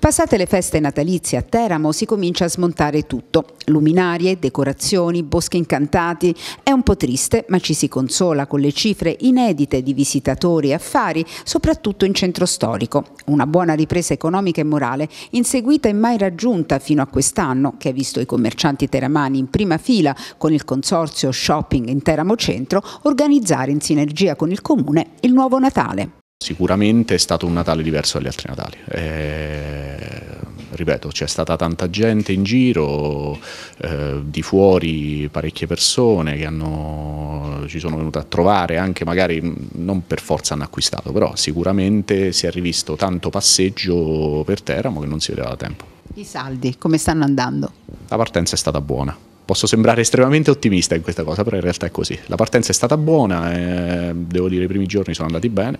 Passate le feste natalizie a Teramo si comincia a smontare tutto. Luminarie, decorazioni, boschi incantati. È un po' triste, ma ci si consola con le cifre inedite di visitatori e affari, soprattutto in centro storico. Una buona ripresa economica e morale, inseguita e mai raggiunta fino a quest'anno, che ha visto i commercianti teramani in prima fila con il consorzio Shopping in Teramo Centro organizzare in sinergia con il comune il nuovo Natale. Sicuramente è stato un Natale diverso dagli altri Natali. Eh, ripeto, c'è stata tanta gente in giro, eh, di fuori parecchie persone che hanno, ci sono venute a trovare, anche magari non per forza hanno acquistato, però sicuramente si è rivisto tanto passeggio per Teramo che non si vedeva da tempo. I saldi come stanno andando? La partenza è stata buona Posso sembrare estremamente ottimista in questa cosa, però in realtà è così. La partenza è stata buona, eh, devo dire i primi giorni sono andati bene,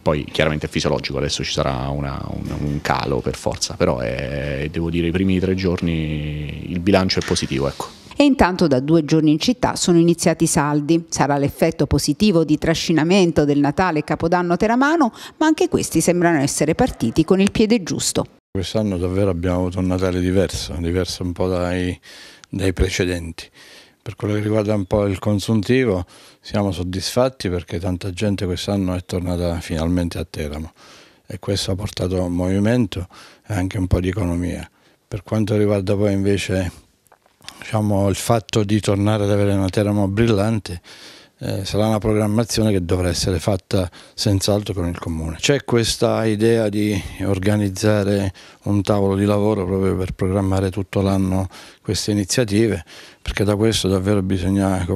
poi chiaramente è fisiologico, adesso ci sarà una, un, un, calo per forza, però è, devo dire i primi tre giorni il bilancio è positivo. Ecco e intanto da due giorni in città sono iniziati i saldi. Sarà l'effetto positivo di trascinamento del Natale e Capodanno Teramano, ma anche questi sembrano essere partiti con il piede giusto. Quest'anno davvero abbiamo avuto un Natale diverso, diverso un po' dai, dai precedenti. Per quello che riguarda un po' il consuntivo, siamo soddisfatti perché tanta gente quest'anno è tornata finalmente a Teramo e questo ha portato un movimento e anche un po' di economia. Per quanto riguarda poi invece diciamo, il fatto di tornare ad avere una Teramo brillante, eh, sarà una programmazione che dovrà essere fatta senz'altro con il comune. C'è questa idea di organizzare un tavolo di lavoro proprio per programmare tutto l'anno queste iniziative, perché da questo davvero bisogna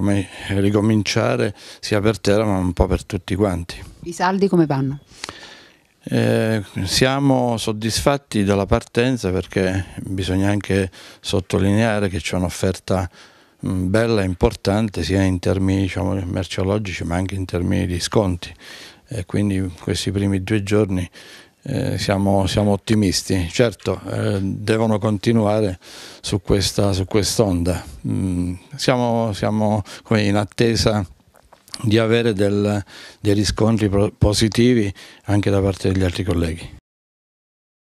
ricominciare sia per terra ma un po' per tutti quanti. I saldi come vanno? Eh, siamo soddisfatti dalla partenza perché bisogna anche sottolineare che c'è un'offerta Mm, bella e importante sia in termini diciamo, merceologici ma anche in termini di sconti. E quindi questi primi due giorni eh, siamo, siamo, ottimisti. Certo, eh, devono continuare su, questa, su quest'onda. Mm, siamo, siamo in attesa di avere del, dei riscontri positivi anche da parte degli altri colleghi.